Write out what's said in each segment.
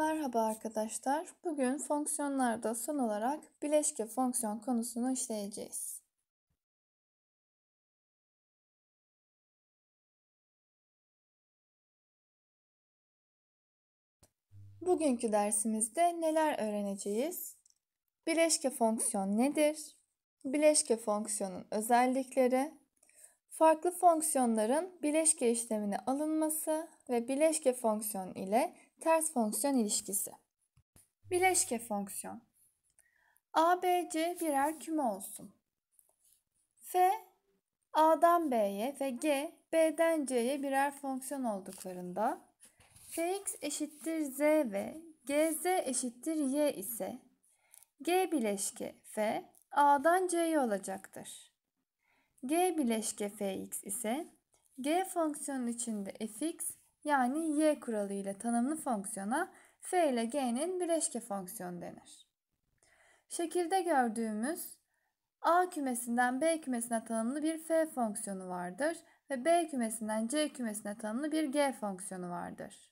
Merhaba arkadaşlar. Bugün fonksiyonlarda son olarak bileşke fonksiyon konusunu işleyeceğiz. Bugünkü dersimizde neler öğreneceğiz? Bileşke fonksiyon nedir? Bileşke fonksiyonun özellikleri, farklı fonksiyonların bileşke işlemine alınması ve bileşke fonksiyon ile Ters fonksiyon ilişkisi. Bileşke fonksiyon. A, B, C birer küme olsun. F, A'dan B'ye ve G, B'den C'ye birer fonksiyon olduklarında Fx eşittir Z ve Gz eşittir Y ise G bileşke F A'dan C'ye olacaktır. G bileşke Fx ise G fonksiyonun içinde fx yani y kuralı ile tanımlı fonksiyona f ile g'nin bileşke fonksiyonu denir. Şekilde gördüğümüz a kümesinden b kümesine tanımlı bir f fonksiyonu vardır ve b kümesinden c kümesine tanımlı bir g fonksiyonu vardır.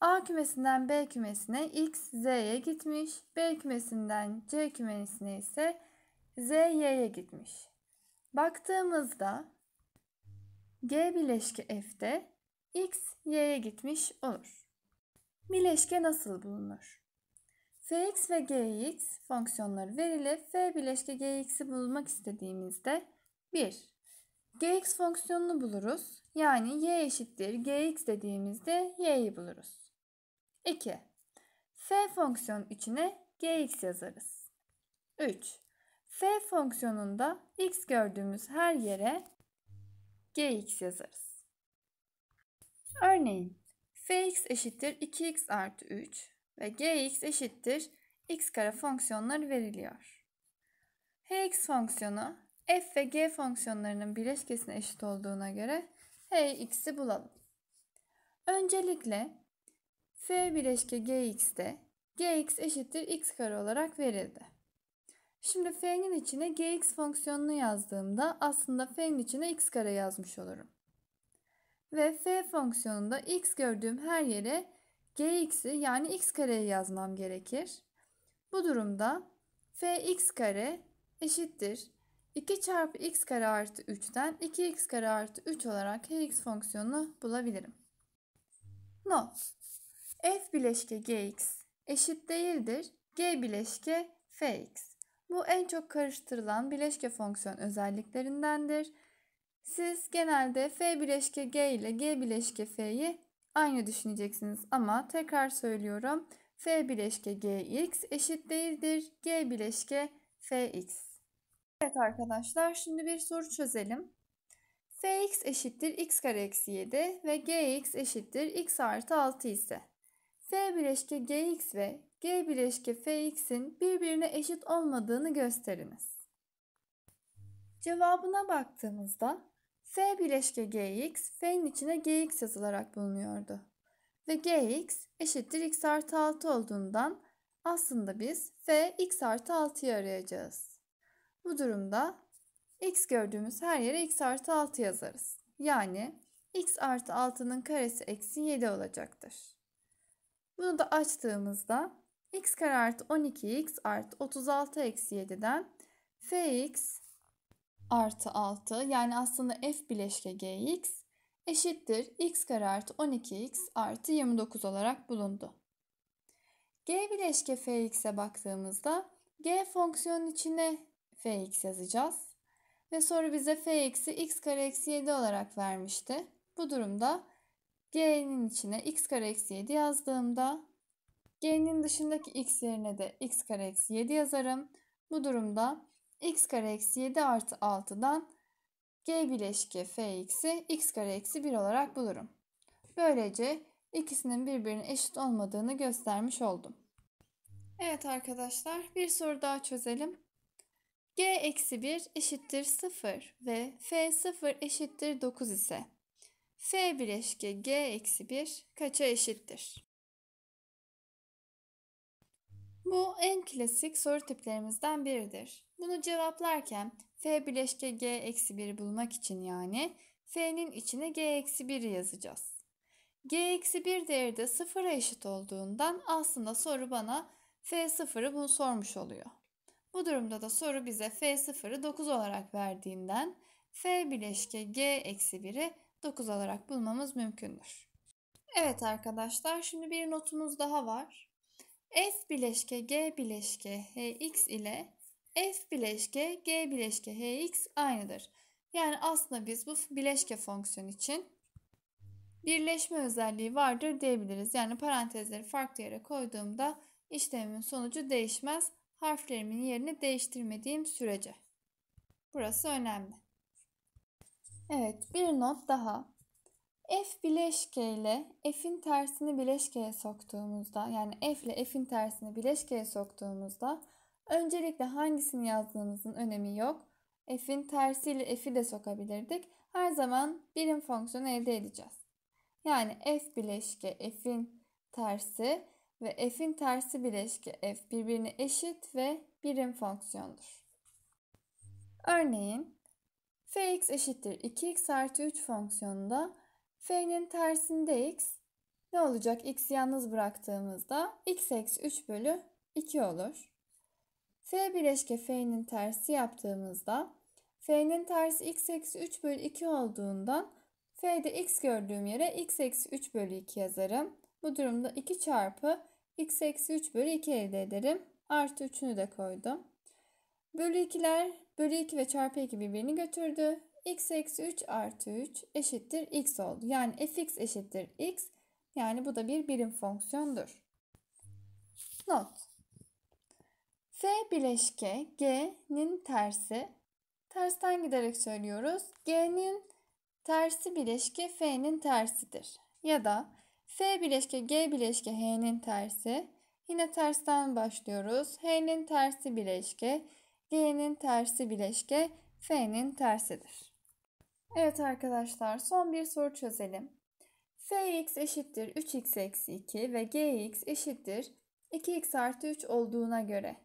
A kümesinden B kümesine x, z'ye gitmiş. B kümesinden C kümesine ise z, y'ye gitmiş. Baktığımızda G bileşke F'de x y'ye gitmiş olur. Bileşke nasıl bulunur? fx ve gx fonksiyonları verilip f bileşke gx'i bulmak istediğimizde 1. gx fonksiyonunu buluruz. Yani y eşittir gx dediğimizde y'yi buluruz. 2. f fonksiyonun içine gx yazarız. 3. f fonksiyonunda x gördüğümüz her yere gx yazarız. Örneğin fx eşittir 2x artı 3 ve gx eşittir x kare fonksiyonları veriliyor. hx fonksiyonu f ve g fonksiyonlarının bileşkesine eşit olduğuna göre hx'i bulalım. Öncelikle f bileşke gx'de gx eşittir x kare olarak verildi. Şimdi f'nin içine gx fonksiyonunu yazdığımda aslında f'nin içine x kare yazmış olurum. Ve f fonksiyonunda x gördüğüm her yere gx'i yani x kareyi yazmam gerekir. Bu durumda fx kare eşittir 2 çarpı x kare artı 3'ten 2x kare artı 3 olarak hx fonksiyonunu bulabilirim. Not. f bileşke gx eşit değildir g bileşke fx. Bu en çok karıştırılan bileşke fonksiyon özelliklerindendir. Siz genelde F bileşke G ile G bileşke F'yi aynı düşüneceksiniz ama tekrar söylüyorum. F bileşke Gx eşit değildir. G bileşke Fx. Evet arkadaşlar şimdi bir soru çözelim. Fx eşittir x kare eksi 7 ve Gx eşittir x artı 6 ise F bileşke Gx ve G bileşke Fx'in birbirine eşit olmadığını gösteriniz. Cevabına baktığımızda F bileşke gx, F'nin içine gx yazılarak bulunuyordu. Ve gx eşittir x artı 6 olduğundan aslında biz f x artı 6'yı arayacağız. Bu durumda x gördüğümüz her yere x artı 6 yazarız. Yani x artı 6'nın karesi eksi 7 olacaktır. Bunu da açtığımızda x kare artı 12x artı 36 eksi 7'den fx artı 6 yani aslında f bileşke gx eşittir x kare artı 12x artı 29 olarak bulundu. G bileşke fx'e baktığımızda g fonksiyonun içine fx yazacağız. Ve soru bize fx'i x kare eksi 7 olarak vermişti. Bu durumda g'nin içine x kare eksi 7 yazdığımda g'nin dışındaki x yerine de x kare eksi 7 yazarım. Bu durumda x kare eksi 7 artı 6'dan g bileşke fx'i x kare eksi 1 olarak bulurum. Böylece ikisinin birbirine eşit olmadığını göstermiş oldum. Evet arkadaşlar bir soru daha çözelim. g eksi 1 eşittir 0 ve f 0 eşittir 9 ise f bileşke g eksi 1 kaça eşittir? Bu en klasik soru tiplerimizden biridir. Bunu cevaplarken f bileşke g eksi 1 bulmak için yani f'nin içine g eksi 1 yazacağız. g eksi 1 değeri de sıfıra eşit olduğundan aslında soru bana f sıfırı bunu sormuş oluyor. Bu durumda da soru bize f sıfırı 9 olarak verdiğinden f bileşke g eksi 1'i 9 olarak bulmamız mümkündür. Evet arkadaşlar şimdi bir notumuz daha var. F bileşke G bileşke HX ile F bileşke G bileşke Hx aynıdır. Yani aslında biz bu bileşke fonksiyon için birleşme özelliği vardır diyebiliriz. Yani parantezleri farklı yere koyduğumda işlemimin sonucu değişmez. Harflerimin yerini değiştirmediğim sürece. Burası önemli. Evet bir not daha. F bileşke ile F'in tersini bileşkeye soktuğumuzda yani F ile F'in tersini bileşkeye soktuğumuzda Öncelikle hangisini yazdığımızın önemi yok. F'in tersiyle F'i de sokabilirdik. Her zaman birim fonksiyonu elde edeceğiz. Yani F bileşke F'in tersi ve F'in tersi bileşke F birbirine eşit ve birim fonksiyondur. Örneğin Fx eşittir 2x artı 3 fonksiyonunda F'nin tersinde x ne olacak? X'i yalnız bıraktığımızda x eksi 3 bölü 2 olur. F bileşke F'nin tersi yaptığımızda F'nin tersi x eksi 3 bölü 2 olduğundan F'de x gördüğüm yere x eksi 3 bölü 2 yazarım. Bu durumda 2 çarpı x eksi 3 bölü 2 elde ederim. Artı 3'ünü de koydum. Bölü 2'ler bölü 2 ve çarpı 2 birbirini götürdü. x eksi 3 artı 3 eşittir x oldu. Yani fx eşittir x. Yani bu da bir birim fonksiyondur. Not. F bileşke G'nin tersi. Tersten giderek söylüyoruz. G'nin tersi bileşke F'nin tersidir. Ya da F bileşke G bileşke H'nin tersi. Yine tersten başlıyoruz. H'nin tersi bileşke, G'nin tersi bileşke, F'nin tersidir. Evet arkadaşlar son bir soru çözelim. Fx eşittir 3x eksi 2 ve Gx eşittir 2x artı 3 olduğuna göre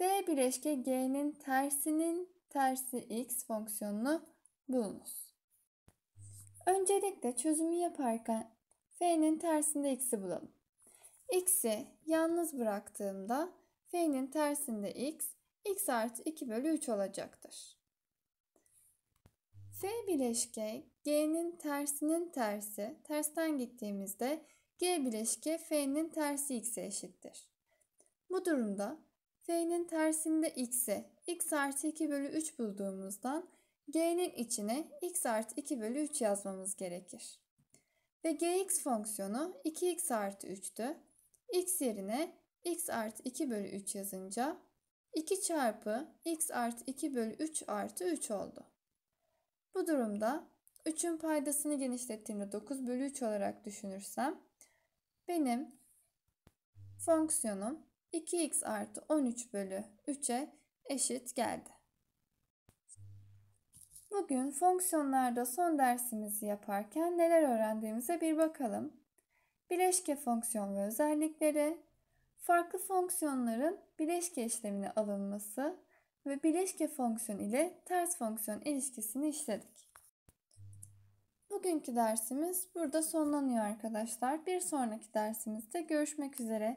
f bileşke g'nin tersinin tersi x fonksiyonunu bulunuz. Öncelikle çözümü yaparken f'nin tersinde x'i bulalım. x'i yalnız bıraktığımda f'nin tersinde x, x artı 2 bölü 3 olacaktır. f bileşke g'nin tersinin tersi tersten gittiğimizde g bileşke f'nin tersi x'e eşittir. Bu durumda F'nin tersinde x'i x artı 2 bölü 3 bulduğumuzdan g'nin içine x artı 2 bölü 3 yazmamız gerekir. Ve gx fonksiyonu 2x artı 3'tü. x yerine x artı 2 bölü 3 yazınca 2 çarpı x artı 2 bölü 3 artı 3 oldu. Bu durumda 3'ün paydasını genişlettiğimde 9 bölü 3 olarak düşünürsem benim fonksiyonum 2x artı 13 bölü 3'e eşit geldi. Bugün fonksiyonlarda son dersimizi yaparken neler öğrendiğimize bir bakalım. Bileşke fonksiyon ve özellikleri, farklı fonksiyonların bileşke işlemine alınması ve bileşke fonksiyon ile ters fonksiyon ilişkisini işledik. Bugünkü dersimiz burada sonlanıyor arkadaşlar. Bir sonraki dersimizde görüşmek üzere.